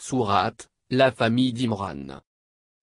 Sourate, la famille d'Imran.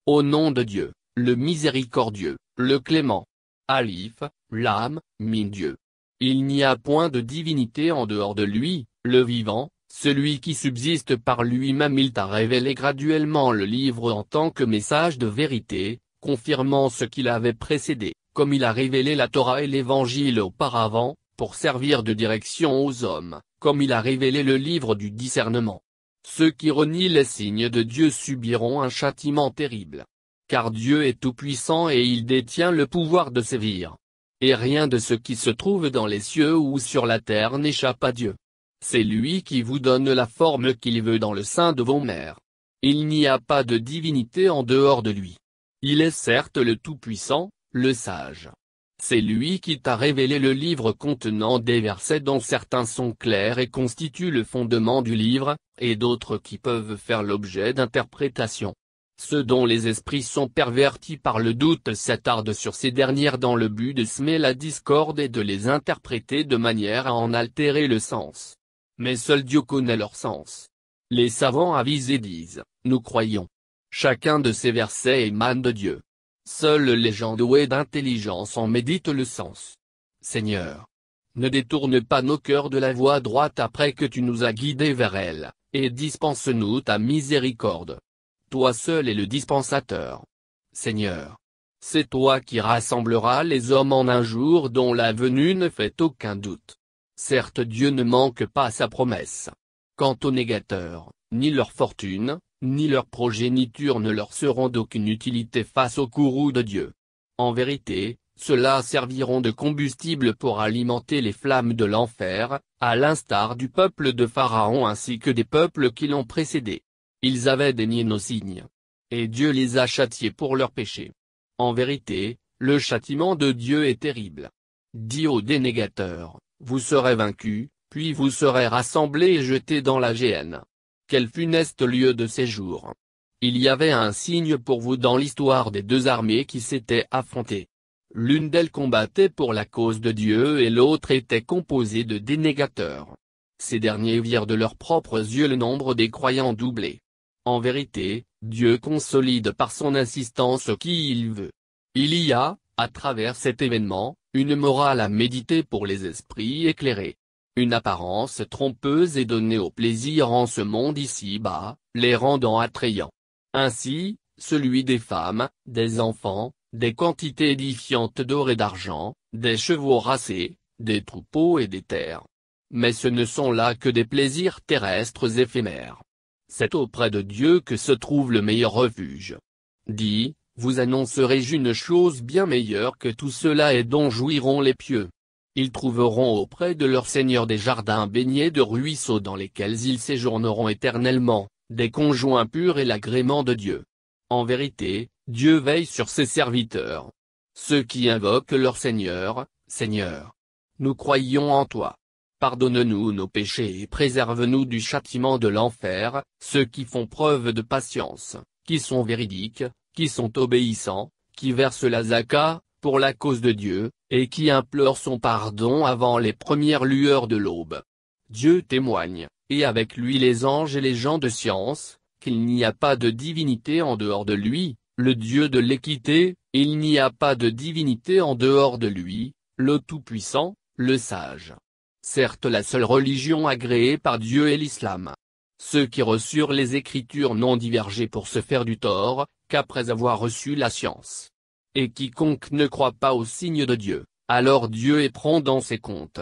Au nom de Dieu, le miséricordieux, le clément. Alif, l'âme, mine Dieu. Il n'y a point de divinité en dehors de lui, le vivant, celui qui subsiste par lui-même il t'a révélé graduellement le livre en tant que message de vérité, confirmant ce qu'il avait précédé, comme il a révélé la Torah et l'Évangile auparavant, pour servir de direction aux hommes, comme il a révélé le livre du discernement, ceux qui renient les signes de Dieu subiront un châtiment terrible. Car Dieu est tout-puissant et il détient le pouvoir de sévir. Et rien de ce qui se trouve dans les cieux ou sur la terre n'échappe à Dieu. C'est lui qui vous donne la forme qu'il veut dans le sein de vos mères. Il n'y a pas de divinité en dehors de lui. Il est certes le Tout-Puissant, le Sage. C'est lui qui t'a révélé le livre contenant des versets dont certains sont clairs et constituent le fondement du livre, et d'autres qui peuvent faire l'objet d'interprétations. Ceux dont les esprits sont pervertis par le doute s'attardent sur ces dernières dans le but de semer la discorde et de les interpréter de manière à en altérer le sens. Mais seul Dieu connaît leur sens. Les savants avisés disent, nous croyons. Chacun de ces versets émane de Dieu, Seuls les gens doués d'intelligence en méditent le sens. Seigneur, ne détourne pas nos cœurs de la voie droite après que tu nous as guidés vers elle, et dispense-nous ta miséricorde. Toi seul es le dispensateur. Seigneur, c'est toi qui rassembleras les hommes en un jour dont la venue ne fait aucun doute. Certes Dieu ne manque pas sa promesse. Quant aux négateurs, ni leur fortune, ni leur progéniture ne leur seront d'aucune utilité face au courroux de Dieu. En vérité, ceux-là serviront de combustible pour alimenter les flammes de l'enfer, à l'instar du peuple de Pharaon ainsi que des peuples qui l'ont précédé. Ils avaient dénié nos signes. Et Dieu les a châtiés pour leurs péchés. En vérité, le châtiment de Dieu est terrible. Dit aux dénégateurs, vous serez vaincus, puis vous serez rassemblés et jetés dans la géhenne. Quel funeste lieu de séjour Il y avait un signe pour vous dans l'histoire des deux armées qui s'étaient affrontées. L'une d'elles combattait pour la cause de Dieu et l'autre était composée de dénégateurs. Ces derniers virent de leurs propres yeux le nombre des croyants doublés. En vérité, Dieu consolide par son assistance qui il veut. Il y a, à travers cet événement, une morale à méditer pour les esprits éclairés. Une apparence trompeuse est donnée au plaisir en ce monde ici-bas, les rendant attrayants. Ainsi, celui des femmes, des enfants, des quantités édifiantes d'or et d'argent, des chevaux racés, des troupeaux et des terres. Mais ce ne sont là que des plaisirs terrestres éphémères. C'est auprès de Dieu que se trouve le meilleur refuge. Dit, vous annoncerez je une chose bien meilleure que tout cela et dont jouiront les pieux ils trouveront auprès de leur Seigneur des jardins baignés de ruisseaux dans lesquels ils séjourneront éternellement, des conjoints purs et l'agrément de Dieu. En vérité, Dieu veille sur ses serviteurs. Ceux qui invoquent leur Seigneur, Seigneur. Nous croyons en toi. Pardonne-nous nos péchés et préserve-nous du châtiment de l'enfer, ceux qui font preuve de patience, qui sont véridiques, qui sont obéissants, qui versent la zaka, pour la cause de Dieu, et qui implore son pardon avant les premières lueurs de l'aube. Dieu témoigne, et avec lui les anges et les gens de science, qu'il n'y a pas de divinité en dehors de lui, le Dieu de l'équité, il n'y a pas de divinité en dehors de lui, le Tout-Puissant, le Sage. Certes la seule religion agréée par Dieu est l'islam. Ceux qui reçurent les écritures n'ont divergé pour se faire du tort, qu'après avoir reçu la science. Et quiconque ne croit pas au signe de Dieu, alors Dieu est prend dans ses comptes.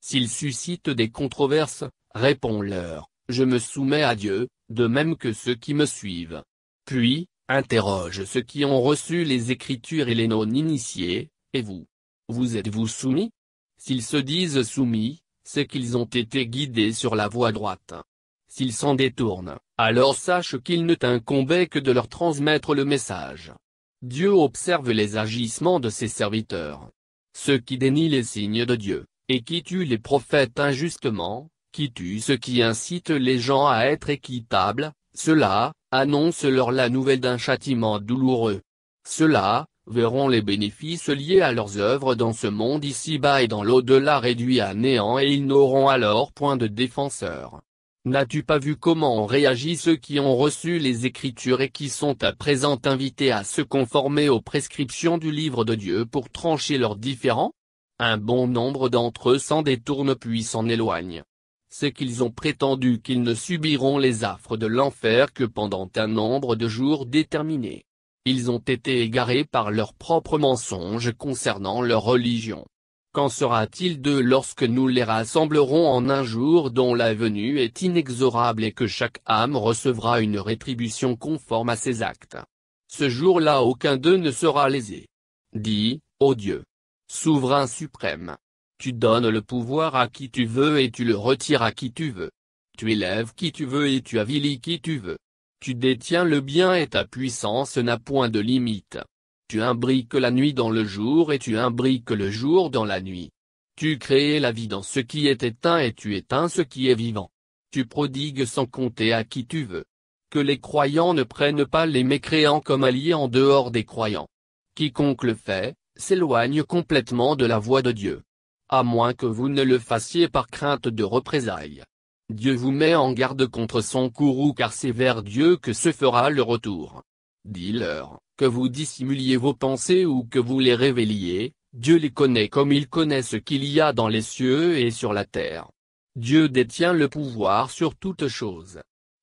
S'il suscite des controverses, réponds-leur, je me soumets à Dieu, de même que ceux qui me suivent. Puis, interroge ceux qui ont reçu les Écritures et les non-initiés, et vous. Vous êtes-vous soumis S'ils se disent soumis, c'est qu'ils ont été guidés sur la voie droite. S'ils s'en détournent, alors sache qu'il ne t'incombait que de leur transmettre le message. Dieu observe les agissements de ses serviteurs. Ceux qui dénient les signes de Dieu, et qui tuent les prophètes injustement, qui tuent ceux qui incitent les gens à être équitables, ceux-là, annoncent leur la nouvelle d'un châtiment douloureux. Ceux-là, verront les bénéfices liés à leurs œuvres dans ce monde ici-bas et dans l'au-delà réduit à néant et ils n'auront alors point de défenseur. N'as-tu pas vu comment ont réagi ceux qui ont reçu les Écritures et qui sont à présent invités à se conformer aux prescriptions du livre de Dieu pour trancher leurs différends Un bon nombre d'entre eux s'en détournent puis s'en éloignent. C'est qu'ils ont prétendu qu'ils ne subiront les affres de l'enfer que pendant un nombre de jours déterminés. Ils ont été égarés par leurs propres mensonges concernant leur religion. Qu'en sera-t-il d'eux lorsque nous les rassemblerons en un jour dont la venue est inexorable et que chaque âme recevra une rétribution conforme à ses actes Ce jour-là aucun d'eux ne sera lésé. Dis, ô Dieu Souverain suprême Tu donnes le pouvoir à qui tu veux et tu le retires à qui tu veux. Tu élèves qui tu veux et tu avilis qui tu veux. Tu détiens le bien et ta puissance n'a point de limite. Tu imbriques la nuit dans le jour et tu imbriques le jour dans la nuit. Tu crées la vie dans ce qui est éteint et tu éteins ce qui est vivant. Tu prodigues sans compter à qui tu veux. Que les croyants ne prennent pas les mécréants comme alliés en dehors des croyants. Quiconque le fait, s'éloigne complètement de la voie de Dieu. À moins que vous ne le fassiez par crainte de représailles. Dieu vous met en garde contre son courroux car c'est vers Dieu que se fera le retour. Dis-leur que vous dissimuliez vos pensées ou que vous les révéliez, Dieu les connaît comme il connaît ce qu'il y a dans les cieux et sur la terre. Dieu détient le pouvoir sur toutes choses.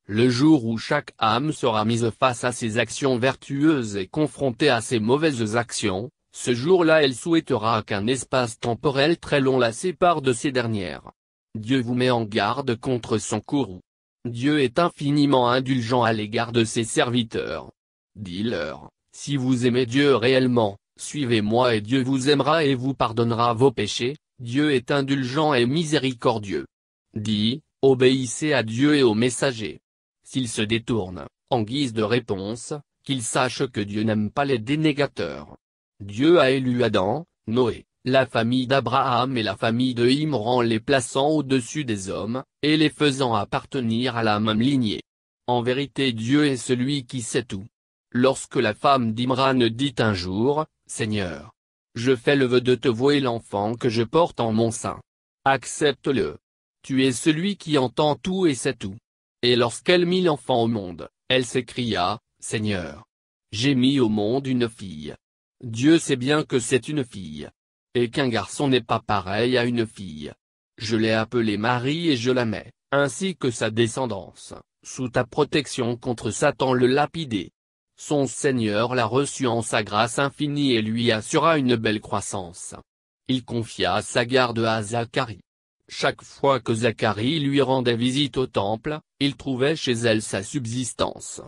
Le jour où chaque âme sera mise face à ses actions vertueuses et confrontée à ses mauvaises actions, ce jour-là elle souhaitera qu'un espace temporel très long la sépare de ces dernières. Dieu vous met en garde contre son courroux. Dieu est infiniment indulgent à l'égard de ses serviteurs. Dis-leur, si vous aimez Dieu réellement, suivez-moi et Dieu vous aimera et vous pardonnera vos péchés, Dieu est indulgent et miséricordieux. Dis, obéissez à Dieu et aux messagers. S'ils se détournent, en guise de réponse, qu'ils sachent que Dieu n'aime pas les dénégateurs. Dieu a élu Adam, Noé, la famille d'Abraham et la famille de Imran les plaçant au-dessus des hommes, et les faisant appartenir à la même lignée. En vérité Dieu est celui qui sait tout, Lorsque la femme d'Imran dit un jour, Seigneur, je fais le vœu de te vouer l'enfant que je porte en mon sein. Accepte-le. Tu es celui qui entend tout et sait tout. Et lorsqu'elle mit l'enfant au monde, elle s'écria, Seigneur. J'ai mis au monde une fille. Dieu sait bien que c'est une fille. Et qu'un garçon n'est pas pareil à une fille. Je l'ai appelée Marie et je la mets, ainsi que sa descendance, sous ta protection contre Satan le lapidé son Seigneur l'a reçu en sa grâce infinie et lui assura une belle croissance. Il confia sa garde à Zacharie. Chaque fois que Zacharie lui rendait visite au temple, il trouvait chez elle sa subsistance.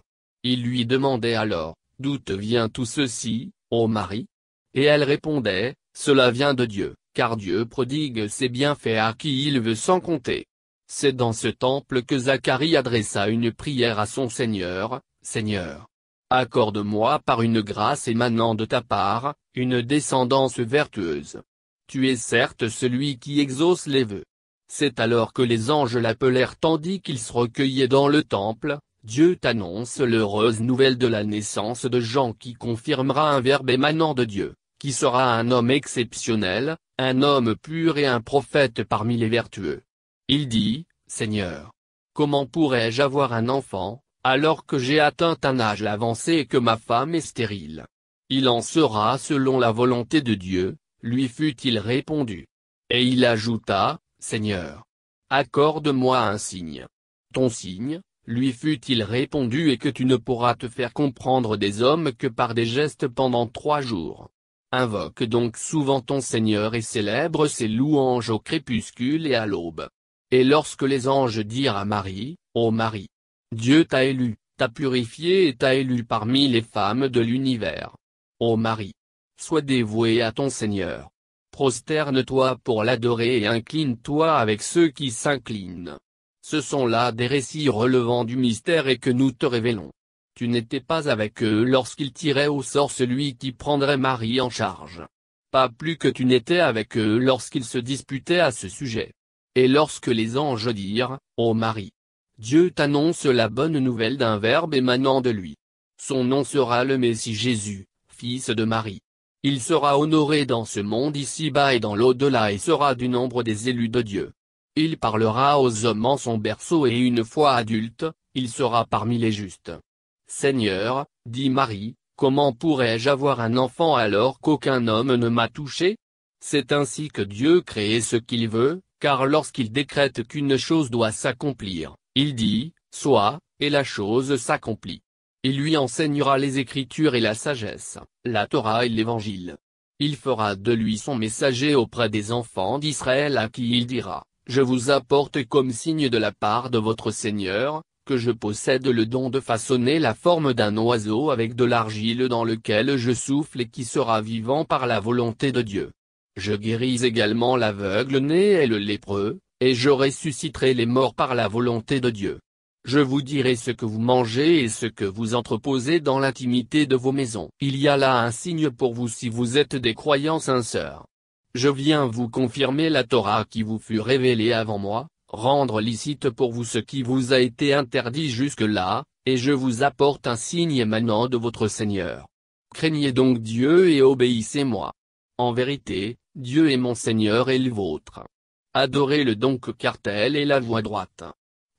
Il lui demandait alors, D'où te vient tout ceci, ô Marie Et elle répondait, Cela vient de Dieu, car Dieu prodigue ses bienfaits à qui il veut sans compter. C'est dans ce temple que Zacharie adressa une prière à son Seigneur, Seigneur, accorde-moi par une grâce émanant de ta part, une descendance vertueuse. Tu es certes celui qui exauce les vœux. C'est alors que les anges l'appelèrent tandis qu'ils se recueillaient dans le temple, Dieu t'annonce l'heureuse nouvelle de la naissance de Jean qui confirmera un verbe émanant de Dieu, qui sera un homme exceptionnel, un homme pur et un prophète parmi les vertueux. Il dit, Seigneur, comment pourrais-je avoir un enfant, alors que j'ai atteint un âge avancé et que ma femme est stérile. Il en sera selon la volonté de Dieu, lui fut-il répondu. Et il ajouta, Seigneur, accorde-moi un signe. Ton signe, lui fut-il répondu et que tu ne pourras te faire comprendre des hommes que par des gestes pendant trois jours. Invoque donc souvent ton Seigneur et célèbre ses louanges au crépuscule et à l'aube. Et lorsque les anges dirent à Marie, Ô Marie, Dieu t'a élu, t'a purifié et t'a élu parmi les femmes de l'univers. Ô Marie, sois dévouée à ton Seigneur. Prosterne-toi pour l'adorer et incline-toi avec ceux qui s'inclinent. Ce sont là des récits relevant du mystère et que nous te révélons. Tu n'étais pas avec eux lorsqu'ils tiraient au sort celui qui prendrait Marie en charge. Pas plus que tu n'étais avec eux lorsqu'ils se disputaient à ce sujet. Et lorsque les anges dirent, Ô Marie, Dieu t'annonce la bonne nouvelle d'un Verbe émanant de lui. Son nom sera le Messie Jésus, fils de Marie. Il sera honoré dans ce monde ici-bas et dans l'au-delà et sera du nombre des élus de Dieu. Il parlera aux hommes en son berceau et une fois adulte, il sera parmi les justes. Seigneur, dit Marie, comment pourrais-je avoir un enfant alors qu'aucun homme ne m'a touché C'est ainsi que Dieu crée ce qu'il veut, car lorsqu'il décrète qu'une chose doit s'accomplir, il dit, Sois, et la chose s'accomplit. Il lui enseignera les Écritures et la sagesse, la Torah et l'Évangile. Il fera de lui son messager auprès des enfants d'Israël à qui il dira, Je vous apporte comme signe de la part de votre Seigneur, que je possède le don de façonner la forme d'un oiseau avec de l'argile dans lequel je souffle et qui sera vivant par la volonté de Dieu. Je guéris également l'aveugle né et le lépreux, et je ressusciterai les morts par la volonté de Dieu. Je vous dirai ce que vous mangez et ce que vous entreposez dans l'intimité de vos maisons. Il y a là un signe pour vous si vous êtes des croyants sincères. Je viens vous confirmer la Torah qui vous fut révélée avant moi, rendre licite pour vous ce qui vous a été interdit jusque-là, et je vous apporte un signe émanant de votre Seigneur. Craignez donc Dieu et obéissez-moi. En vérité, Dieu est mon Seigneur et le vôtre adorez le donc cartel et la voie droite.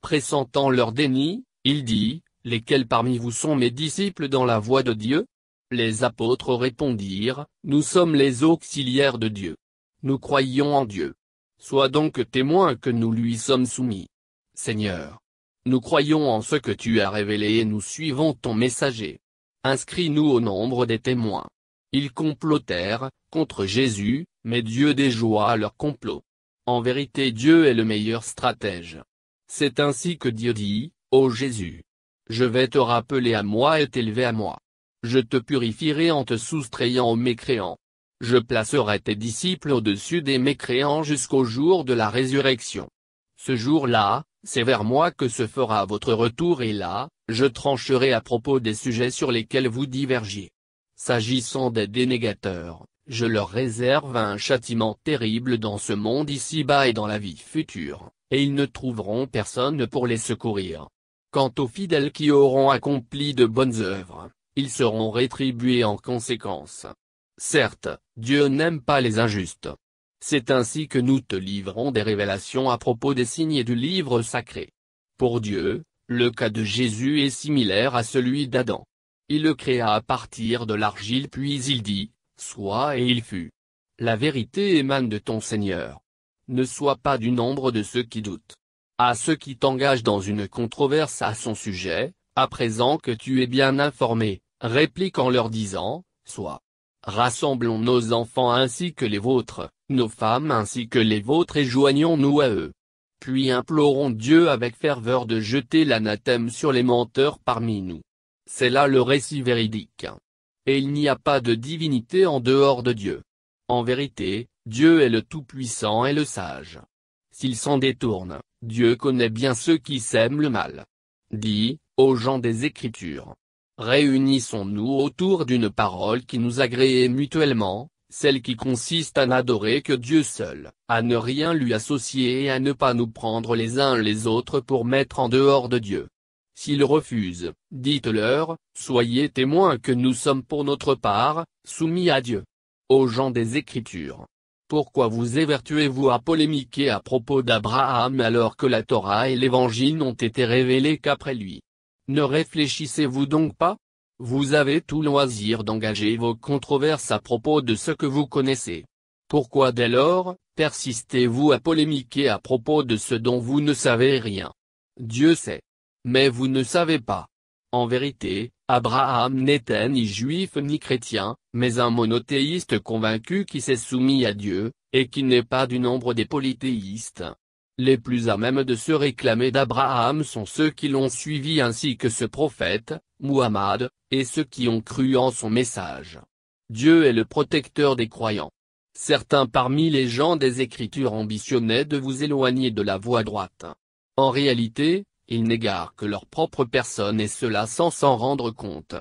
Pressentant leur déni, il dit, Lesquels parmi vous sont mes disciples dans la voie de Dieu Les apôtres répondirent, Nous sommes les auxiliaires de Dieu. Nous croyons en Dieu. Sois donc témoin que nous lui sommes soumis. Seigneur. Nous croyons en ce que tu as révélé et nous suivons ton messager. Inscris-nous au nombre des témoins. Ils complotèrent, contre Jésus, mais Dieu déjoua leur complot. En vérité Dieu est le meilleur stratège. C'est ainsi que Dieu dit, Ô Jésus, je vais te rappeler à moi et t'élever à moi. Je te purifierai en te soustrayant aux mécréants. Je placerai tes disciples au-dessus des mécréants jusqu'au jour de la résurrection. Ce jour-là, c'est vers moi que se fera votre retour et là, je trancherai à propos des sujets sur lesquels vous divergiez. S'agissant des dénégateurs, je leur réserve un châtiment terrible dans ce monde ici-bas et dans la vie future, et ils ne trouveront personne pour les secourir. Quant aux fidèles qui auront accompli de bonnes œuvres, ils seront rétribués en conséquence. Certes, Dieu n'aime pas les injustes. C'est ainsi que nous te livrons des révélations à propos des signes du livre sacré. Pour Dieu, le cas de Jésus est similaire à celui d'Adam. Il le créa à partir de l'argile puis il dit, Soit et il fut. La vérité émane de ton Seigneur. Ne sois pas du nombre de ceux qui doutent. À ceux qui t'engagent dans une controverse à son sujet, à présent que tu es bien informé, réplique en leur disant, Soit. Rassemblons nos enfants ainsi que les vôtres, nos femmes ainsi que les vôtres et joignons-nous à eux. Puis implorons Dieu avec ferveur de jeter l'anathème sur les menteurs parmi nous. C'est là le récit véridique. Et il n'y a pas de divinité en dehors de Dieu. En vérité, Dieu est le Tout-Puissant et le Sage. S'il s'en détourne, Dieu connaît bien ceux qui sèment le mal. Dit, aux gens des Écritures. Réunissons-nous autour d'une parole qui nous agrée mutuellement, celle qui consiste à n'adorer que Dieu seul, à ne rien lui associer et à ne pas nous prendre les uns les autres pour mettre en dehors de Dieu. S'ils refusent, dites-leur, soyez témoins que nous sommes pour notre part, soumis à Dieu. Aux gens des Écritures. Pourquoi vous évertuez-vous à polémiquer à propos d'Abraham alors que la Torah et l'Évangile n'ont été révélés qu'après lui Ne réfléchissez-vous donc pas Vous avez tout loisir d'engager vos controverses à propos de ce que vous connaissez. Pourquoi dès lors, persistez-vous à polémiquer à propos de ce dont vous ne savez rien Dieu sait. Mais vous ne savez pas. En vérité, Abraham n'était ni juif ni chrétien, mais un monothéiste convaincu qui s'est soumis à Dieu, et qui n'est pas du nombre des polythéistes. Les plus à même de se réclamer d'Abraham sont ceux qui l'ont suivi ainsi que ce prophète, Muhammad, et ceux qui ont cru en son message. Dieu est le protecteur des croyants. Certains parmi les gens des Écritures ambitionnaient de vous éloigner de la voie droite. En réalité, ils n'égarent que leur propre personne et cela sans s'en rendre compte.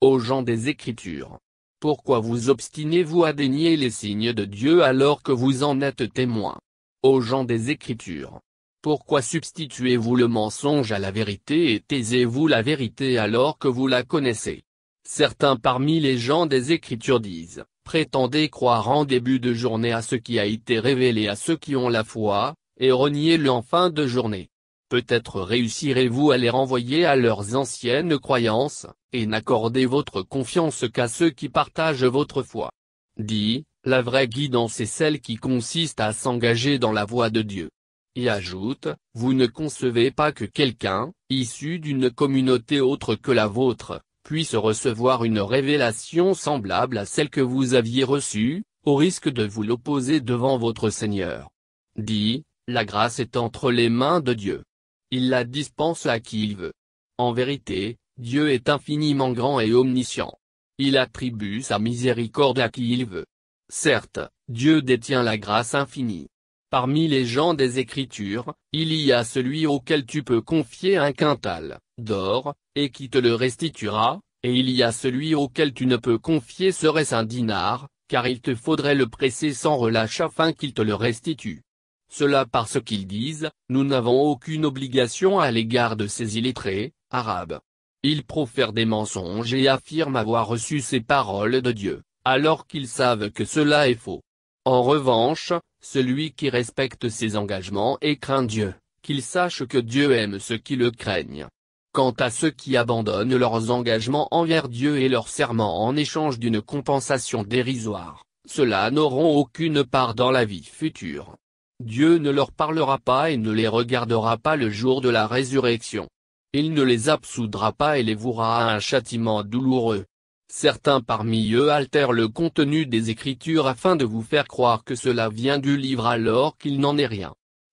Aux gens des Écritures. Pourquoi vous obstinez-vous à dénier les signes de Dieu alors que vous en êtes témoins Aux gens des Écritures. Pourquoi substituez-vous le mensonge à la vérité et taisez-vous la vérité alors que vous la connaissez Certains parmi les gens des Écritures disent, prétendez croire en début de journée à ce qui a été révélé à ceux qui ont la foi, et reniez-le en fin de journée peut-être réussirez-vous à les renvoyer à leurs anciennes croyances, et n'accordez votre confiance qu'à ceux qui partagent votre foi. Dit, la vraie guidance est celle qui consiste à s'engager dans la voie de Dieu. Y ajoute, vous ne concevez pas que quelqu'un, issu d'une communauté autre que la vôtre, puisse recevoir une révélation semblable à celle que vous aviez reçue, au risque de vous l'opposer devant votre Seigneur. Dit, la grâce est entre les mains de Dieu. Il la dispense à qui il veut. En vérité, Dieu est infiniment grand et omniscient. Il attribue sa miséricorde à qui il veut. Certes, Dieu détient la grâce infinie. Parmi les gens des Écritures, il y a celui auquel tu peux confier un quintal d'or, et qui te le restituera, et il y a celui auquel tu ne peux confier serait-ce un dinar, car il te faudrait le presser sans relâche afin qu'il te le restitue. Cela parce qu'ils disent, nous n'avons aucune obligation à l'égard de ces illettrés, arabes. Ils profèrent des mensonges et affirment avoir reçu ces paroles de Dieu, alors qu'ils savent que cela est faux. En revanche, celui qui respecte ses engagements et craint Dieu, qu'il sache que Dieu aime ceux qui le craignent. Quant à ceux qui abandonnent leurs engagements envers Dieu et leurs serments en échange d'une compensation dérisoire, cela là n'auront aucune part dans la vie future. Dieu ne leur parlera pas et ne les regardera pas le jour de la résurrection. Il ne les absoudra pas et les vouera à un châtiment douloureux. Certains parmi eux altèrent le contenu des Écritures afin de vous faire croire que cela vient du livre alors qu'il n'en est rien.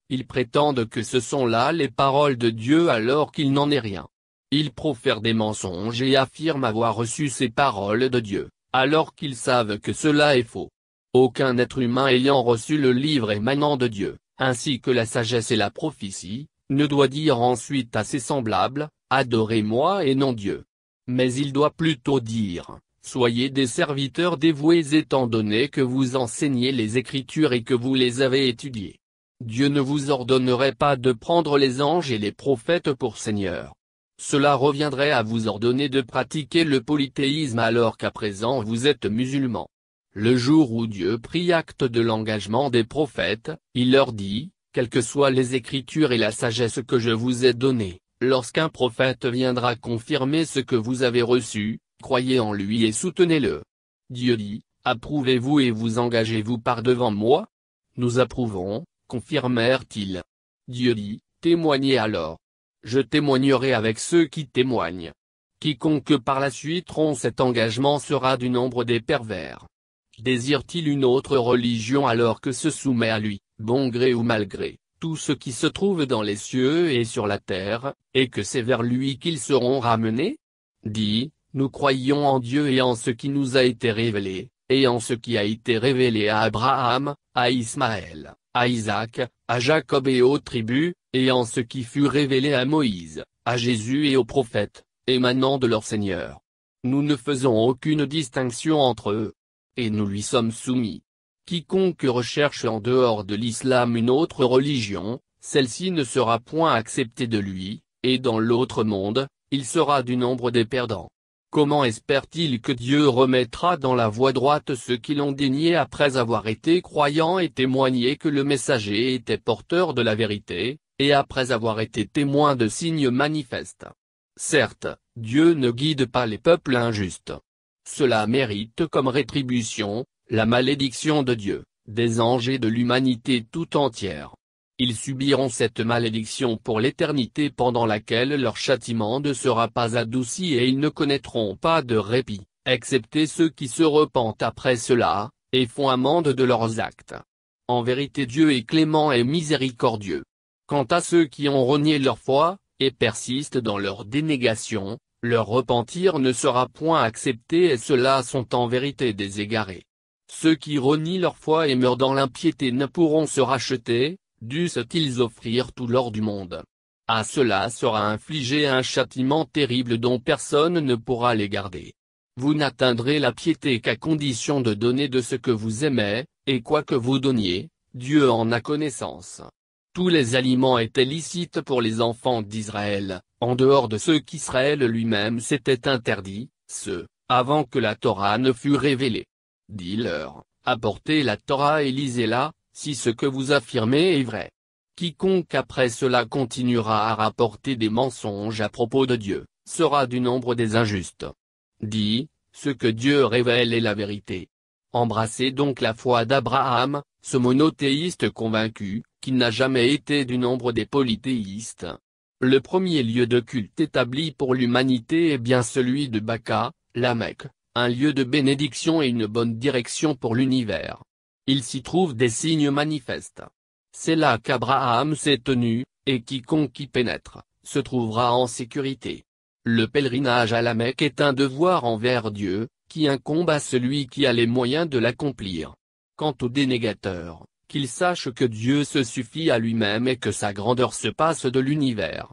Ils prétendent que ce sont là les paroles de Dieu alors qu'il n'en est rien. Ils profèrent des mensonges et affirment avoir reçu ces paroles de Dieu, alors qu'ils savent que cela est faux. Aucun être humain ayant reçu le livre émanant de Dieu, ainsi que la sagesse et la prophétie, ne doit dire ensuite à ses semblables, Adorez-moi et non Dieu. Mais il doit plutôt dire, Soyez des serviteurs dévoués étant donné que vous enseignez les Écritures et que vous les avez étudiées. Dieu ne vous ordonnerait pas de prendre les anges et les prophètes pour seigneurs. Cela reviendrait à vous ordonner de pratiquer le polythéisme alors qu'à présent vous êtes musulmans. Le jour où Dieu prit acte de l'engagement des prophètes, il leur dit, quelles que soient les écritures et la sagesse que je vous ai données, lorsqu'un prophète viendra confirmer ce que vous avez reçu, croyez en lui et soutenez-le. Dieu dit, approuvez-vous et vous engagez-vous par devant moi Nous approuvons, confirmèrent-ils. Dieu dit, témoignez alors. Je témoignerai avec ceux qui témoignent. Quiconque par la suite rompt cet engagement sera du nombre des pervers. Désire-t-il une autre religion alors que se soumet à lui, bon gré ou mal gré, tout ce qui se trouve dans les cieux et sur la terre, et que c'est vers lui qu'ils seront ramenés Dit, nous croyons en Dieu et en ce qui nous a été révélé, et en ce qui a été révélé à Abraham, à Ismaël, à Isaac, à Jacob et aux tribus, et en ce qui fut révélé à Moïse, à Jésus et aux prophètes, émanant de leur Seigneur. Nous ne faisons aucune distinction entre eux et nous lui sommes soumis. Quiconque recherche en dehors de l'islam une autre religion, celle-ci ne sera point acceptée de lui, et dans l'autre monde, il sera du nombre des perdants. Comment espère-t-il que Dieu remettra dans la voie droite ceux qui l'ont dénié après avoir été croyants et témoigné que le messager était porteur de la vérité, et après avoir été témoin de signes manifestes Certes, Dieu ne guide pas les peuples injustes. Cela mérite comme rétribution, la malédiction de Dieu, des anges et de l'humanité tout entière. Ils subiront cette malédiction pour l'éternité pendant laquelle leur châtiment ne sera pas adouci et ils ne connaîtront pas de répit, excepté ceux qui se repentent après cela, et font amende de leurs actes. En vérité Dieu est clément et miséricordieux. Quant à ceux qui ont renié leur foi, et persistent dans leur dénégation, leur repentir ne sera point accepté et ceux-là sont en vérité des égarés. Ceux qui renient leur foi et meurent dans l'impiété ne pourront se racheter, dussent-ils offrir tout l'or du monde. À cela sera infligé un châtiment terrible dont personne ne pourra les garder. Vous n'atteindrez la piété qu'à condition de donner de ce que vous aimez, et quoi que vous donniez, Dieu en a connaissance. Tous les aliments étaient licites pour les enfants d'Israël, en dehors de ceux qu'Israël lui-même s'était interdit, ce, avant que la Torah ne fût révélée. Dis-leur, apportez la Torah et lisez-la, si ce que vous affirmez est vrai. Quiconque après cela continuera à rapporter des mensonges à propos de Dieu, sera du nombre des injustes. Dis, ce que Dieu révèle est la vérité. Embrassez donc la foi d'Abraham, ce monothéiste convaincu, qui n'a jamais été du nombre des polythéistes. Le premier lieu de culte établi pour l'humanité est bien celui de Bakka, la Mecque, un lieu de bénédiction et une bonne direction pour l'univers. Il s'y trouve des signes manifestes. C'est là qu'Abraham s'est tenu, et quiconque y pénètre, se trouvera en sécurité. Le pèlerinage à la Mecque est un devoir envers Dieu, qui incombe à celui qui a les moyens de l'accomplir. Quant aux dénégateurs, qu'il sache que Dieu se suffit à lui-même et que sa grandeur se passe de l'univers.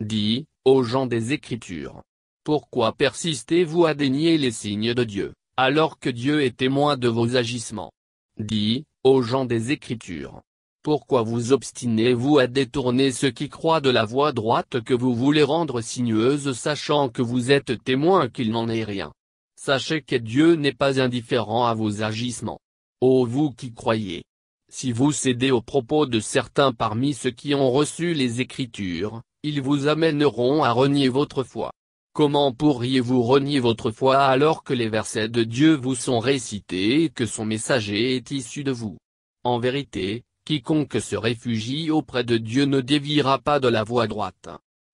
Dis, aux gens des Écritures. Pourquoi persistez-vous à dénier les signes de Dieu, alors que Dieu est témoin de vos agissements Dis, aux gens des Écritures. Pourquoi vous obstinez-vous à détourner ceux qui croient de la voie droite que vous voulez rendre sinueuse sachant que vous êtes témoin qu'il n'en est rien Sachez que Dieu n'est pas indifférent à vos agissements. Ô vous qui croyez, si vous cédez aux propos de certains parmi ceux qui ont reçu les Écritures, ils vous amèneront à renier votre foi. Comment pourriez-vous renier votre foi alors que les versets de Dieu vous sont récités et que son messager est issu de vous En vérité, quiconque se réfugie auprès de Dieu ne déviera pas de la voie droite.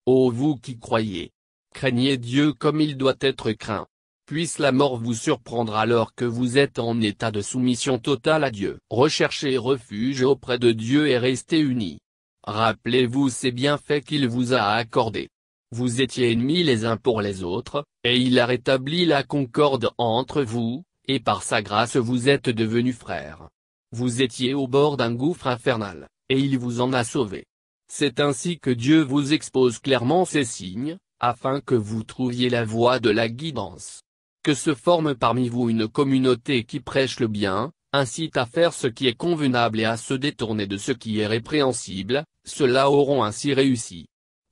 Ô vous qui croyez, craignez Dieu comme il doit être craint puisse la mort vous surprendre alors que vous êtes en état de soumission totale à Dieu. Recherchez refuge auprès de Dieu et restez unis. Rappelez-vous ces bienfaits qu'il vous a accordés. Vous étiez ennemis les uns pour les autres, et il a rétabli la concorde entre vous, et par sa grâce vous êtes devenus frères. Vous étiez au bord d'un gouffre infernal, et il vous en a sauvé. C'est ainsi que Dieu vous expose clairement ces signes, afin que vous trouviez la voie de la guidance que se forme parmi vous une communauté qui prêche le bien, incite à faire ce qui est convenable et à se détourner de ce qui est répréhensible, ceux-là auront ainsi réussi.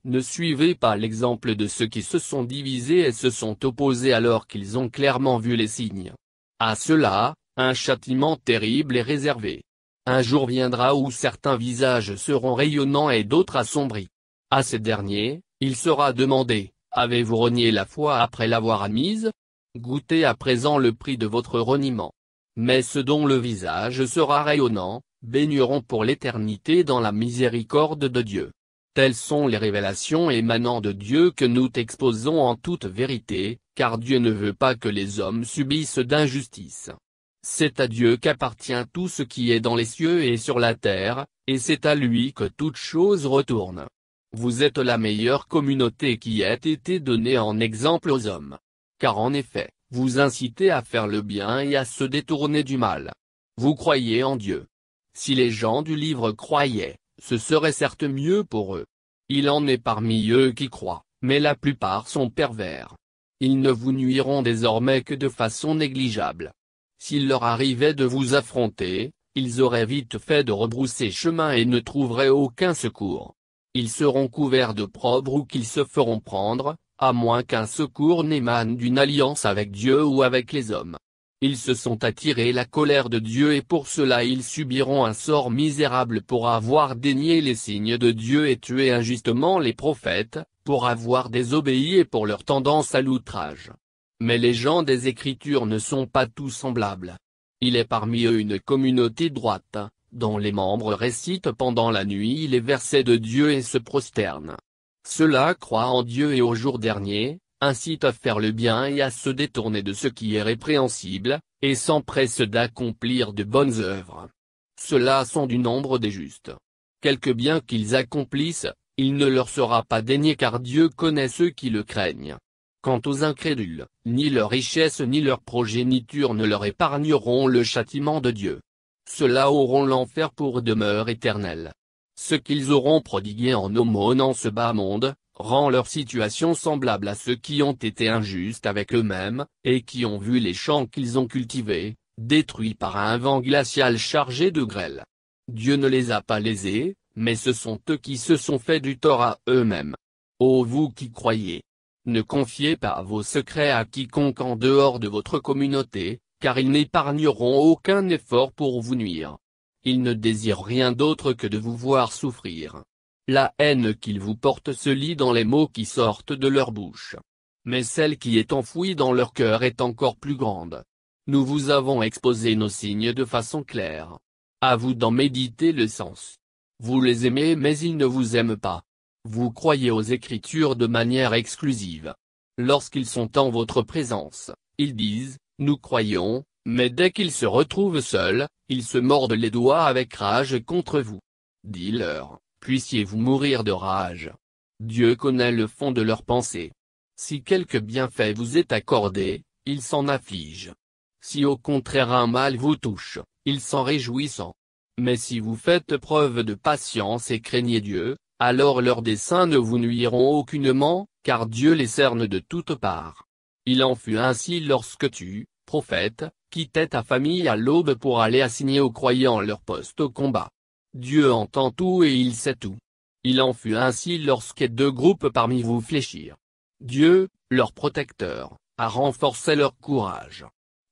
Ne suivez pas l'exemple de ceux qui se sont divisés et se sont opposés alors qu'ils ont clairement vu les signes. À cela, un châtiment terrible est réservé. Un jour viendra où certains visages seront rayonnants et d'autres assombris. À ces derniers, il sera demandé, avez-vous renié la foi après l'avoir admise Goûtez à présent le prix de votre reniement. Mais ceux dont le visage sera rayonnant, baigneront pour l'éternité dans la miséricorde de Dieu. Telles sont les révélations émanant de Dieu que nous t'exposons en toute vérité, car Dieu ne veut pas que les hommes subissent d'injustice. C'est à Dieu qu'appartient tout ce qui est dans les cieux et sur la terre, et c'est à lui que toute chose retourne. Vous êtes la meilleure communauté qui ait été donnée en exemple aux hommes car en effet, vous incitez à faire le bien et à se détourner du mal. Vous croyez en Dieu. Si les gens du livre croyaient, ce serait certes mieux pour eux. Il en est parmi eux qui croient, mais la plupart sont pervers. Ils ne vous nuiront désormais que de façon négligeable. S'il leur arrivait de vous affronter, ils auraient vite fait de rebrousser chemin et ne trouveraient aucun secours. Ils seront couverts de probre ou qu'ils se feront prendre, à moins qu'un secours n'émane d'une alliance avec Dieu ou avec les hommes. Ils se sont attirés la colère de Dieu et pour cela ils subiront un sort misérable pour avoir dénié les signes de Dieu et tué injustement les prophètes, pour avoir désobéi et pour leur tendance à l'outrage. Mais les gens des Écritures ne sont pas tous semblables. Il est parmi eux une communauté droite, dont les membres récitent pendant la nuit les versets de Dieu et se prosternent. Cela là croient en Dieu et au jour dernier, incitent à faire le bien et à se détourner de ce qui est répréhensible, et s'empressent d'accomplir de bonnes œuvres. Ceux-là sont du nombre des justes. Quelque bien qu'ils accomplissent, il ne leur sera pas dénié car Dieu connaît ceux qui le craignent. Quant aux incrédules, ni leur richesse ni leur progéniture ne leur épargneront le châtiment de Dieu. Ceux-là auront l'enfer pour demeure éternelle. Ce qu'ils auront prodigué en aumône ce bas monde, rend leur situation semblable à ceux qui ont été injustes avec eux-mêmes, et qui ont vu les champs qu'ils ont cultivés, détruits par un vent glacial chargé de grêle. Dieu ne les a pas lésés, mais ce sont eux qui se sont fait du tort à eux-mêmes. Ô oh vous qui croyez, ne confiez pas vos secrets à quiconque en dehors de votre communauté, car ils n'épargneront aucun effort pour vous nuire. Ils ne désirent rien d'autre que de vous voir souffrir. La haine qu'ils vous portent se lit dans les mots qui sortent de leur bouche. Mais celle qui est enfouie dans leur cœur est encore plus grande. Nous vous avons exposé nos signes de façon claire. À vous d'en méditer le sens. Vous les aimez mais ils ne vous aiment pas. Vous croyez aux Écritures de manière exclusive. Lorsqu'ils sont en votre présence, ils disent, nous croyons, mais dès qu'ils se retrouvent seuls, ils se mordent les doigts avec rage contre vous. Dis-leur, puissiez-vous mourir de rage. Dieu connaît le fond de leurs pensées. Si quelque bienfait vous est accordé, ils s'en affligent. Si au contraire un mal vous touche, ils s'en réjouissent. Mais si vous faites preuve de patience et craignez Dieu, alors leurs desseins ne vous nuiront aucunement, car Dieu les cerne de toutes parts. Il en fut ainsi lorsque tu, prophète, quittait ta famille à l'aube pour aller assigner aux croyants leur poste au combat. Dieu entend tout et il sait tout. Il en fut ainsi lorsque deux groupes parmi vous fléchirent. Dieu, leur protecteur, a renforcé leur courage.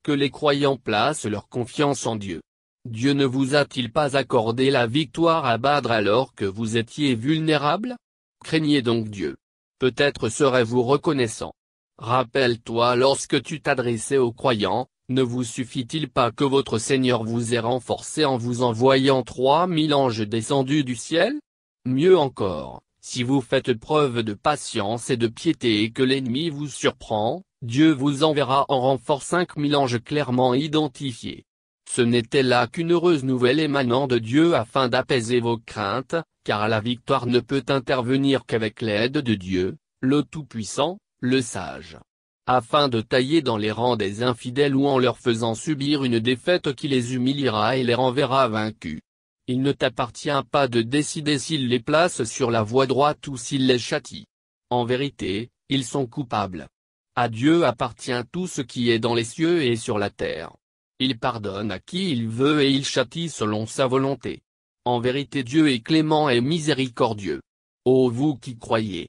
Que les croyants placent leur confiance en Dieu. Dieu ne vous a-t-il pas accordé la victoire à Badr alors que vous étiez vulnérable Craignez donc Dieu. Peut-être serez-vous reconnaissant. Rappelle-toi lorsque tu t'adressais aux croyants, ne vous suffit-il pas que votre Seigneur vous ait renforcé en vous envoyant trois mille anges descendus du ciel Mieux encore, si vous faites preuve de patience et de piété et que l'ennemi vous surprend, Dieu vous enverra en renfort cinq mille anges clairement identifiés. Ce n'était là qu'une heureuse nouvelle émanant de Dieu afin d'apaiser vos craintes, car la victoire ne peut intervenir qu'avec l'aide de Dieu, le Tout-Puissant, le Sage afin de tailler dans les rangs des infidèles ou en leur faisant subir une défaite qui les humiliera et les renverra vaincus. Il ne t'appartient pas de décider s'il les place sur la voie droite ou s'il les châtie. En vérité, ils sont coupables. À Dieu appartient tout ce qui est dans les cieux et sur la terre. Il pardonne à qui il veut et il châtie selon sa volonté. En vérité Dieu est clément et miséricordieux. Ô vous qui croyez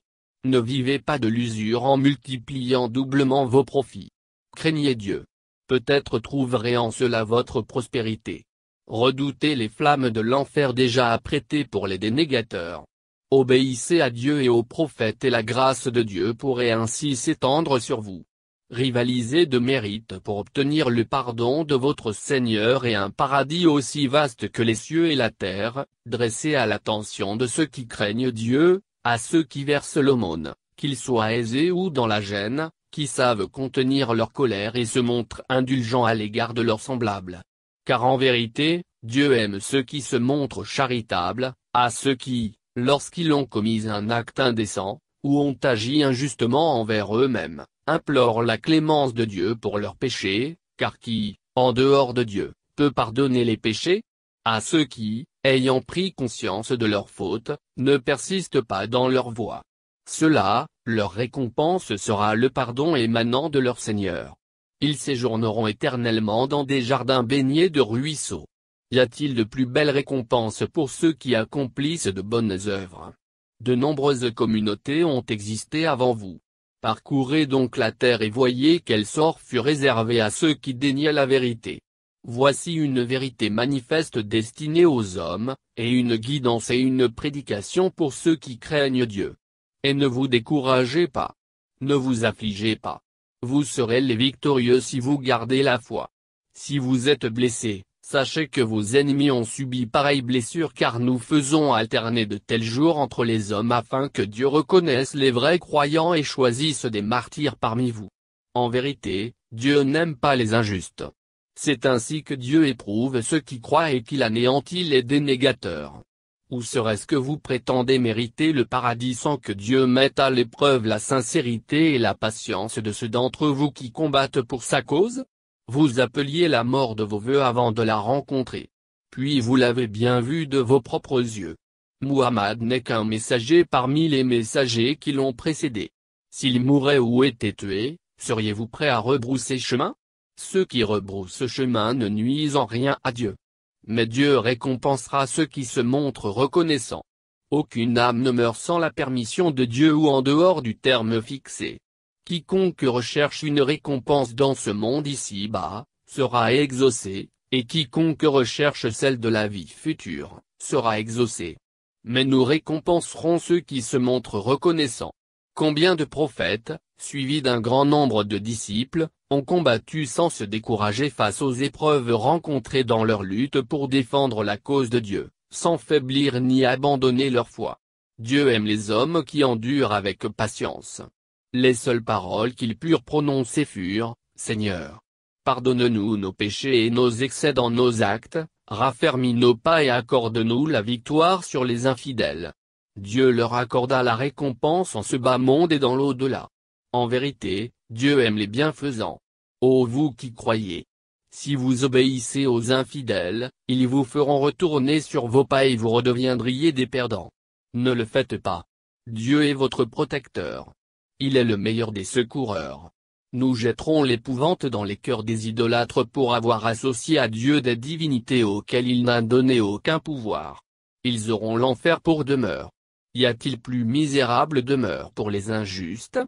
ne vivez pas de l'usure en multipliant doublement vos profits. Craignez Dieu. Peut-être trouverez en cela votre prospérité. Redoutez les flammes de l'enfer déjà apprêtées pour les dénégateurs. Obéissez à Dieu et aux prophètes et la grâce de Dieu pourrait ainsi s'étendre sur vous. Rivalisez de mérite pour obtenir le pardon de votre Seigneur et un paradis aussi vaste que les cieux et la terre, dressé à l'attention de ceux qui craignent Dieu, à ceux qui versent l'aumône, qu'ils soient aisés ou dans la gêne, qui savent contenir leur colère et se montrent indulgents à l'égard de leurs semblables. Car en vérité, Dieu aime ceux qui se montrent charitables, à ceux qui, lorsqu'ils ont commis un acte indécent, ou ont agi injustement envers eux-mêmes, implorent la clémence de Dieu pour leurs péchés, car qui, en dehors de Dieu, peut pardonner les péchés à ceux qui, ayant pris conscience de leur faute, ne persistent pas dans leur voie. Cela, leur récompense sera le pardon émanant de leur Seigneur. Ils séjourneront éternellement dans des jardins baignés de ruisseaux. Y a-t-il de plus belles récompenses pour ceux qui accomplissent de bonnes œuvres De nombreuses communautés ont existé avant vous. Parcourez donc la terre et voyez quel sort fut réservé à ceux qui déniaient la vérité. Voici une vérité manifeste destinée aux hommes, et une guidance et une prédication pour ceux qui craignent Dieu. Et ne vous découragez pas. Ne vous affligez pas. Vous serez les victorieux si vous gardez la foi. Si vous êtes blessés, sachez que vos ennemis ont subi pareille blessure car nous faisons alterner de tels jours entre les hommes afin que Dieu reconnaisse les vrais croyants et choisisse des martyrs parmi vous. En vérité, Dieu n'aime pas les injustes. C'est ainsi que Dieu éprouve ceux qui croient et qu'il anéantit les dénégateurs. Ou serait-ce que vous prétendez mériter le paradis sans que Dieu mette à l'épreuve la sincérité et la patience de ceux d'entre vous qui combattent pour sa cause Vous appeliez la mort de vos voeux avant de la rencontrer. Puis vous l'avez bien vu de vos propres yeux. Muhammad n'est qu'un messager parmi les messagers qui l'ont précédé. S'il mourait ou était tué, seriez-vous prêt à rebrousser chemin ceux qui rebroussent chemin ne nuisent en rien à Dieu. Mais Dieu récompensera ceux qui se montrent reconnaissants. Aucune âme ne meurt sans la permission de Dieu ou en dehors du terme fixé. Quiconque recherche une récompense dans ce monde ici-bas, sera exaucé, et quiconque recherche celle de la vie future, sera exaucé. Mais nous récompenserons ceux qui se montrent reconnaissants. Combien de prophètes, suivis d'un grand nombre de disciples, ont combattu sans se décourager face aux épreuves rencontrées dans leur lutte pour défendre la cause de Dieu, sans faiblir ni abandonner leur foi. Dieu aime les hommes qui endurent avec patience. Les seules paroles qu'ils purent prononcer furent, Seigneur, pardonne-nous nos péchés et nos excès dans nos actes, raffermis nos pas et accorde-nous la victoire sur les infidèles. Dieu leur accorda la récompense en ce bas monde et dans l'au-delà. En vérité, Dieu aime les bienfaisants. Ô vous qui croyez Si vous obéissez aux infidèles, ils vous feront retourner sur vos pas et vous redeviendriez des perdants. Ne le faites pas. Dieu est votre protecteur. Il est le meilleur des secoureurs. Nous jetterons l'épouvante dans les cœurs des idolâtres pour avoir associé à Dieu des divinités auxquelles il n'a donné aucun pouvoir. Ils auront l'enfer pour demeure. Y a-t-il plus misérable demeure pour les injustes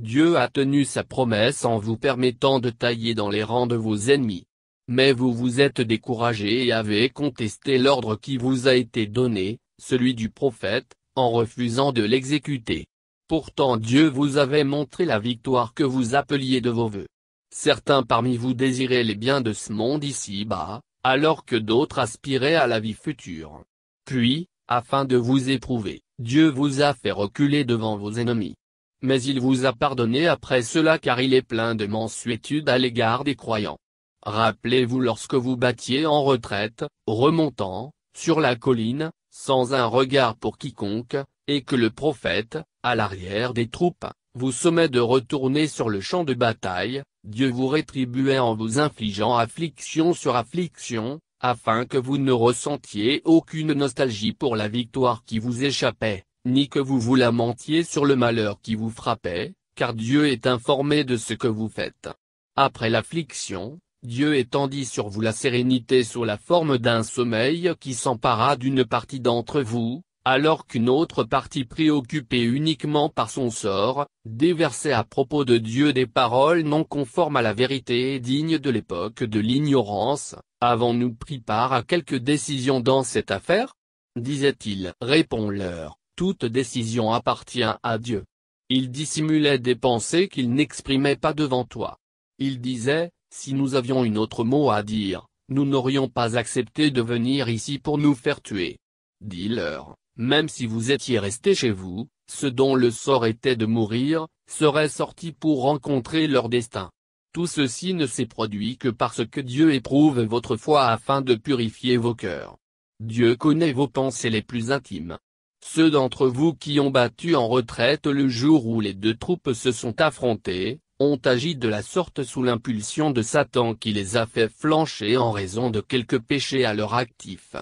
Dieu a tenu sa promesse en vous permettant de tailler dans les rangs de vos ennemis. Mais vous vous êtes découragé et avez contesté l'ordre qui vous a été donné, celui du prophète, en refusant de l'exécuter. Pourtant Dieu vous avait montré la victoire que vous appeliez de vos voeux. Certains parmi vous désiraient les biens de ce monde ici-bas, alors que d'autres aspiraient à la vie future. Puis, afin de vous éprouver, Dieu vous a fait reculer devant vos ennemis. Mais il vous a pardonné après cela car il est plein de mansuétude à l'égard des croyants. Rappelez-vous lorsque vous battiez en retraite, remontant, sur la colline, sans un regard pour quiconque, et que le prophète, à l'arrière des troupes, vous sommait de retourner sur le champ de bataille, Dieu vous rétribuait en vous infligeant affliction sur affliction, afin que vous ne ressentiez aucune nostalgie pour la victoire qui vous échappait ni que vous vous lamentiez sur le malheur qui vous frappait, car Dieu est informé de ce que vous faites. Après l'affliction, Dieu étendit sur vous la sérénité sous la forme d'un sommeil qui s'empara d'une partie d'entre vous, alors qu'une autre partie préoccupée uniquement par son sort, déversait à propos de Dieu des paroles non conformes à la vérité et dignes de l'époque de l'ignorance, avons-nous pris part à quelques décisions dans cette affaire disait-il. Réponds-leur, toute décision appartient à Dieu. Il dissimulait des pensées qu'il n'exprimait pas devant toi. Il disait, si nous avions une autre mot à dire, nous n'aurions pas accepté de venir ici pour nous faire tuer. Dis-leur, même si vous étiez restés chez vous, ceux dont le sort était de mourir, seraient sortis pour rencontrer leur destin. Tout ceci ne s'est produit que parce que Dieu éprouve votre foi afin de purifier vos cœurs. Dieu connaît vos pensées les plus intimes. Ceux d'entre vous qui ont battu en retraite le jour où les deux troupes se sont affrontées, ont agi de la sorte sous l'impulsion de Satan qui les a fait flancher en raison de quelques péchés à leur actif.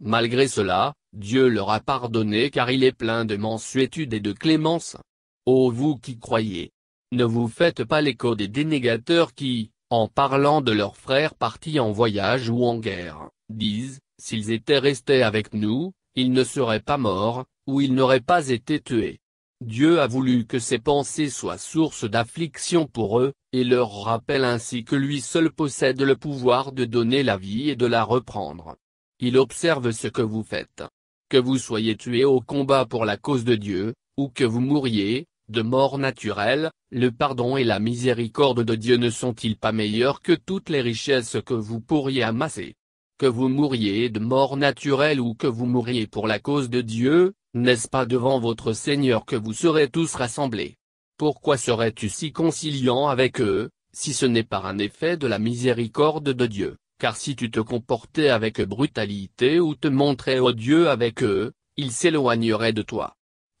Malgré cela, Dieu leur a pardonné car il est plein de mansuétude et de clémence. Ô vous qui croyez Ne vous faites pas l'écho des dénégateurs qui, en parlant de leurs frères partis en voyage ou en guerre, disent, s'ils étaient restés avec nous, il ne serait pas mort, ou il n'aurait pas été tué. Dieu a voulu que ces pensées soient source d'affliction pour eux, et leur rappelle ainsi que lui seul possède le pouvoir de donner la vie et de la reprendre. Il observe ce que vous faites. Que vous soyez tué au combat pour la cause de Dieu, ou que vous mouriez, de mort naturelle, le pardon et la miséricorde de Dieu ne sont-ils pas meilleurs que toutes les richesses que vous pourriez amasser que vous mouriez de mort naturelle ou que vous mouriez pour la cause de Dieu, n'est-ce pas devant votre Seigneur que vous serez tous rassemblés Pourquoi serais-tu si conciliant avec eux, si ce n'est par un effet de la miséricorde de Dieu Car si tu te comportais avec brutalité ou te montrais odieux avec eux, ils s'éloigneraient de toi.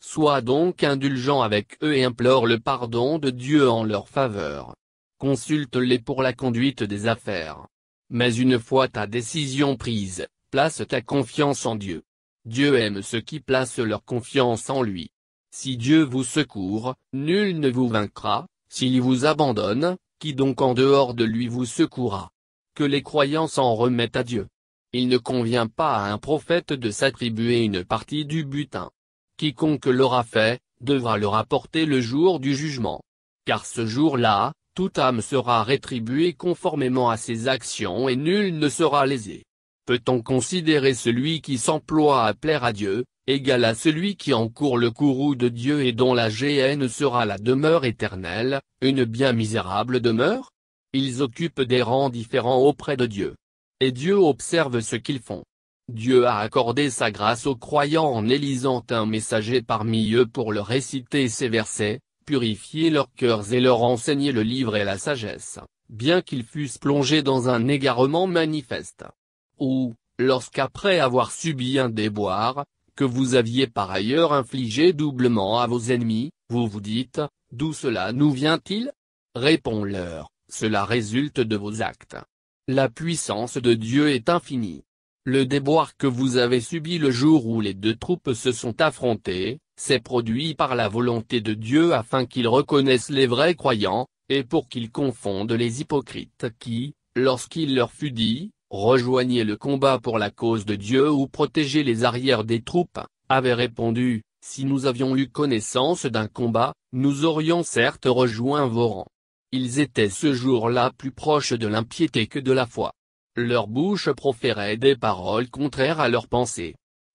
Sois donc indulgent avec eux et implore le pardon de Dieu en leur faveur. Consulte-les pour la conduite des affaires. Mais une fois ta décision prise, place ta confiance en Dieu. Dieu aime ceux qui placent leur confiance en lui. Si Dieu vous secourt, nul ne vous vaincra, s'il vous abandonne, qui donc en dehors de lui vous secourra Que les croyants s'en remettent à Dieu. Il ne convient pas à un prophète de s'attribuer une partie du butin. Quiconque l'aura fait, devra le rapporter le jour du jugement. Car ce jour-là, toute âme sera rétribuée conformément à ses actions et nul ne sera lésé. Peut-on considérer celui qui s'emploie à plaire à Dieu, égal à celui qui encourt le courroux de Dieu et dont la géhenne sera la demeure éternelle, une bien misérable demeure Ils occupent des rangs différents auprès de Dieu. Et Dieu observe ce qu'ils font. Dieu a accordé sa grâce aux croyants en élisant un messager parmi eux pour leur réciter ses versets, purifier leurs cœurs et leur enseigner le livre et la sagesse, bien qu'ils fussent plongés dans un égarement manifeste. Ou, lorsqu'après avoir subi un déboire, que vous aviez par ailleurs infligé doublement à vos ennemis, vous vous dites, d'où cela nous vient-il Réponds-leur, cela résulte de vos actes. La puissance de Dieu est infinie. Le déboire que vous avez subi le jour où les deux troupes se sont affrontées, c'est produit par la volonté de Dieu afin qu'ils reconnaissent les vrais croyants, et pour qu'ils confondent les hypocrites qui, lorsqu'il leur fut dit, rejoignez le combat pour la cause de Dieu ou protégez les arrières des troupes, avaient répondu, si nous avions eu connaissance d'un combat, nous aurions certes rejoint vos rangs. Ils étaient ce jour-là plus proches de l'impiété que de la foi. Leur bouche proférait des paroles contraires à leurs pensées.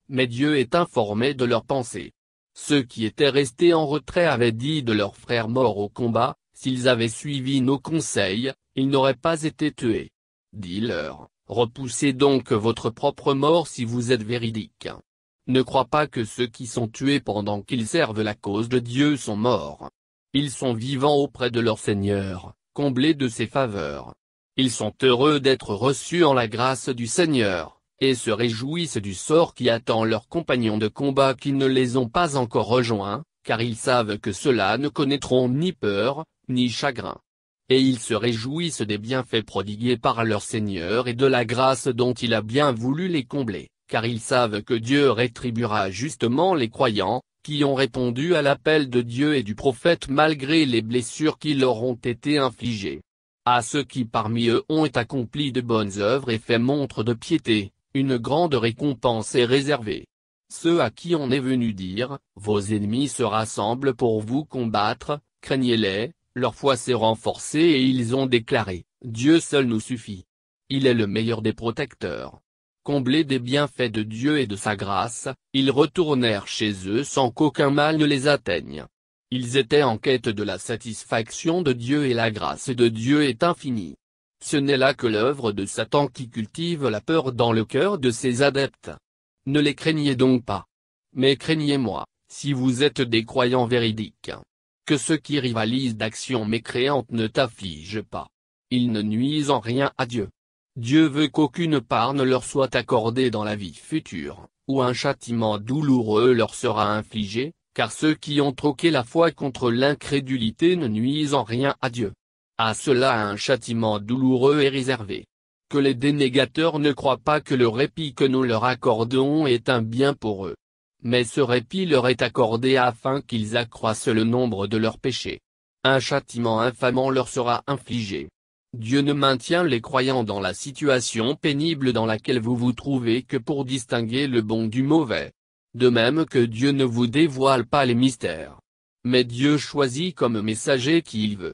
Mais Dieu est informé de leurs pensées. Ceux qui étaient restés en retrait avaient dit de leurs frères morts au combat, s'ils avaient suivi nos conseils, ils n'auraient pas été tués. Dis-leur, repoussez donc votre propre mort si vous êtes véridique. Ne crois pas que ceux qui sont tués pendant qu'ils servent la cause de Dieu sont morts. Ils sont vivants auprès de leur Seigneur, comblés de ses faveurs. Ils sont heureux d'être reçus en la grâce du Seigneur et se réjouissent du sort qui attend leurs compagnons de combat qui ne les ont pas encore rejoints, car ils savent que ceux-là ne connaîtront ni peur, ni chagrin. Et ils se réjouissent des bienfaits prodigués par leur Seigneur et de la grâce dont il a bien voulu les combler, car ils savent que Dieu rétribuera justement les croyants, qui ont répondu à l'appel de Dieu et du prophète malgré les blessures qui leur ont été infligées. À ceux qui parmi eux ont accompli de bonnes œuvres et fait montre de piété, une grande récompense est réservée. Ceux à qui on est venu dire, vos ennemis se rassemblent pour vous combattre, craignez-les, leur foi s'est renforcée et ils ont déclaré, Dieu seul nous suffit. Il est le meilleur des protecteurs. Comblés des bienfaits de Dieu et de sa grâce, ils retournèrent chez eux sans qu'aucun mal ne les atteigne. Ils étaient en quête de la satisfaction de Dieu et la grâce de Dieu est infinie. Ce n'est là que l'œuvre de Satan qui cultive la peur dans le cœur de ses adeptes. Ne les craignez donc pas. Mais craignez-moi, si vous êtes des croyants véridiques. Que ceux qui rivalisent d'actions mécréantes ne t'affligent pas. Ils ne nuisent en rien à Dieu. Dieu veut qu'aucune part ne leur soit accordée dans la vie future, ou un châtiment douloureux leur sera infligé, car ceux qui ont troqué la foi contre l'incrédulité ne nuisent en rien à Dieu. À cela un châtiment douloureux est réservé. Que les dénégateurs ne croient pas que le répit que nous leur accordons est un bien pour eux. Mais ce répit leur est accordé afin qu'ils accroissent le nombre de leurs péchés. Un châtiment infamant leur sera infligé. Dieu ne maintient les croyants dans la situation pénible dans laquelle vous vous trouvez que pour distinguer le bon du mauvais. De même que Dieu ne vous dévoile pas les mystères. Mais Dieu choisit comme messager qui il veut.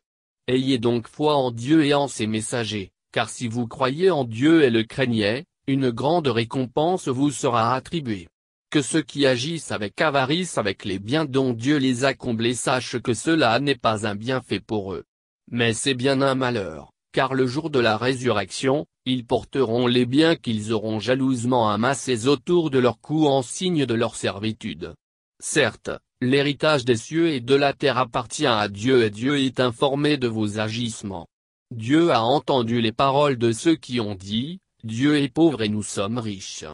Ayez donc foi en Dieu et en ses messagers, car si vous croyez en Dieu et le craignez, une grande récompense vous sera attribuée. Que ceux qui agissent avec avarice avec les biens dont Dieu les a comblés sachent que cela n'est pas un bienfait pour eux. Mais c'est bien un malheur, car le jour de la résurrection, ils porteront les biens qu'ils auront jalousement amassés autour de leur cou en signe de leur servitude. Certes, L'héritage des cieux et de la terre appartient à Dieu et Dieu est informé de vos agissements. Dieu a entendu les paroles de ceux qui ont dit, Dieu est pauvre et nous sommes riches.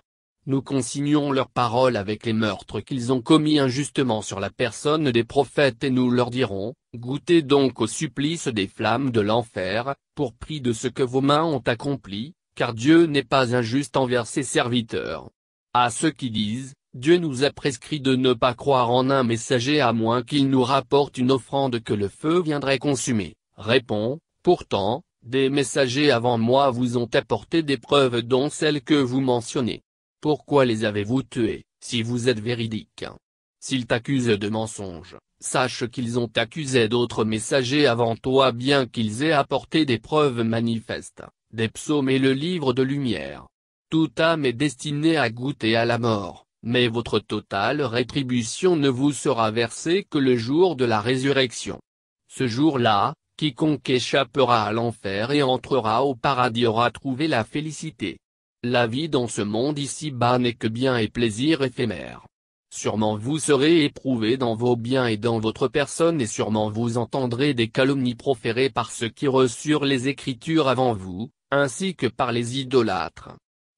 Nous consignons leurs paroles avec les meurtres qu'ils ont commis injustement sur la personne des prophètes et nous leur dirons, goûtez donc au supplice des flammes de l'enfer, pour prix de ce que vos mains ont accompli, car Dieu n'est pas injuste envers ses serviteurs. À ceux qui disent, Dieu nous a prescrit de ne pas croire en un messager à moins qu'il nous rapporte une offrande que le feu viendrait consumer. Répond, pourtant, des messagers avant moi vous ont apporté des preuves dont celles que vous mentionnez. Pourquoi les avez-vous tués, si vous êtes véridique S'ils t'accusent de mensonge, sache qu'ils ont accusé d'autres messagers avant toi bien qu'ils aient apporté des preuves manifestes, des psaumes et le livre de lumière. Toute âme est destinée à goûter à la mort, mais votre totale rétribution ne vous sera versée que le jour de la résurrection. Ce jour-là, quiconque échappera à l'enfer et entrera au paradis aura trouvé la félicité. La vie dans ce monde ici-bas n'est que bien et plaisir éphémère. Sûrement vous serez éprouvés dans vos biens et dans votre personne et sûrement vous entendrez des calomnies proférées par ceux qui reçurent les Écritures avant vous, ainsi que par les idolâtres.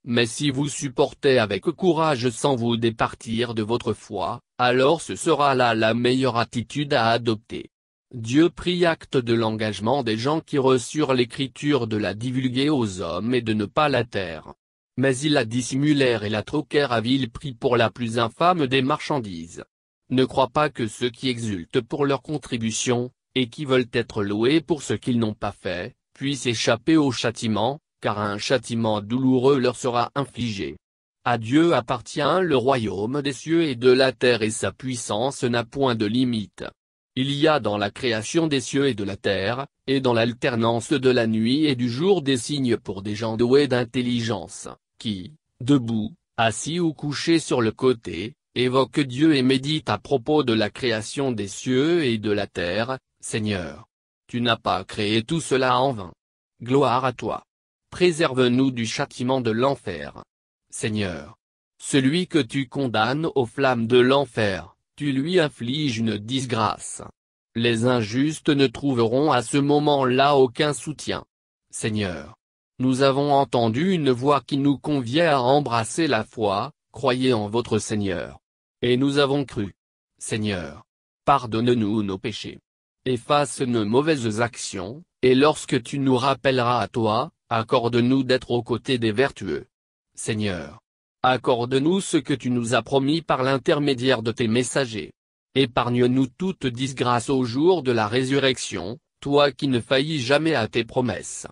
Mais si vous supportez avec courage sans vous départir de votre foi, alors ce sera là la meilleure attitude à adopter. Dieu prit acte de l'engagement des gens qui reçurent l'écriture de la divulguer aux hommes et de ne pas la taire. Mais ils la dissimulèrent et la troquèrent à vil prix pour la plus infâme des marchandises. Ne crois pas que ceux qui exultent pour leur contribution, et qui veulent être loués pour ce qu'ils n'ont pas fait, puissent échapper au châtiment, car un châtiment douloureux leur sera infligé. A Dieu appartient le royaume des cieux et de la terre et sa puissance n'a point de limite. Il y a dans la création des cieux et de la terre, et dans l'alternance de la nuit et du jour des signes pour des gens doués d'intelligence, qui, debout, assis ou couchés sur le côté, évoquent Dieu et méditent à propos de la création des cieux et de la terre, Seigneur. Tu n'as pas créé tout cela en vain. Gloire à toi préserve-nous du châtiment de l'enfer. Seigneur, celui que tu condamnes aux flammes de l'enfer, tu lui infliges une disgrâce. Les injustes ne trouveront à ce moment-là aucun soutien. Seigneur, nous avons entendu une voix qui nous convient à embrasser la foi, croyez en votre Seigneur. Et nous avons cru. Seigneur, pardonne-nous nos péchés. Efface nos mauvaises actions, et lorsque tu nous rappelleras à toi, Accorde-nous d'être aux côtés des vertueux. Seigneur. Accorde-nous ce que tu nous as promis par l'intermédiaire de tes messagers. Épargne-nous toute disgrâce au jour de la résurrection, toi qui ne faillis jamais à tes promesses.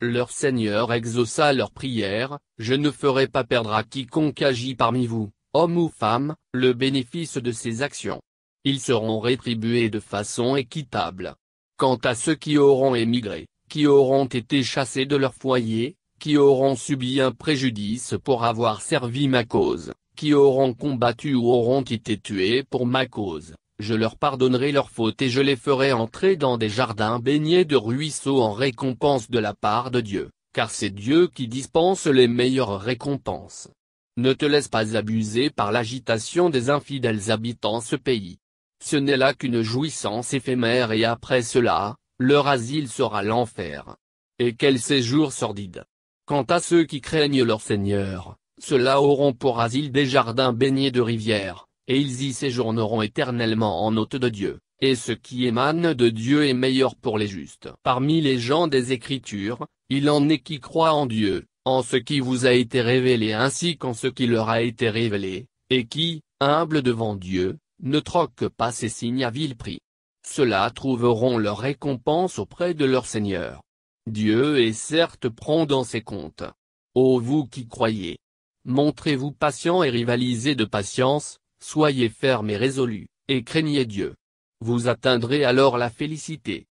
Leur Seigneur exauça leur prière, Je ne ferai pas perdre à quiconque agit parmi vous, homme ou femme, le bénéfice de ses actions. Ils seront rétribués de façon équitable. Quant à ceux qui auront émigré, qui auront été chassés de leur foyer, qui auront subi un préjudice pour avoir servi ma cause, qui auront combattu ou auront été tués pour ma cause, je leur pardonnerai leur fautes et je les ferai entrer dans des jardins baignés de ruisseaux en récompense de la part de Dieu, car c'est Dieu qui dispense les meilleures récompenses. Ne te laisse pas abuser par l'agitation des infidèles habitant ce pays. Ce n'est là qu'une jouissance éphémère et après cela, leur asile sera l'enfer. Et quel séjour sordide. Quant à ceux qui craignent leur Seigneur, ceux-là auront pour asile des jardins baignés de rivières, et ils y séjourneront éternellement en hôte de Dieu, et ce qui émane de Dieu est meilleur pour les justes. Parmi les gens des Écritures, il en est qui croient en Dieu, en ce qui vous a été révélé ainsi qu'en ce qui leur a été révélé, et qui, humbles devant Dieu, ne troquent pas ces signes à vil prix ceux-là trouveront leur récompense auprès de leur Seigneur. Dieu est certes prend dans ses comptes. Ô vous qui croyez Montrez-vous patient et rivalisez de patience, soyez fermes et résolus, et craignez Dieu. Vous atteindrez alors la félicité.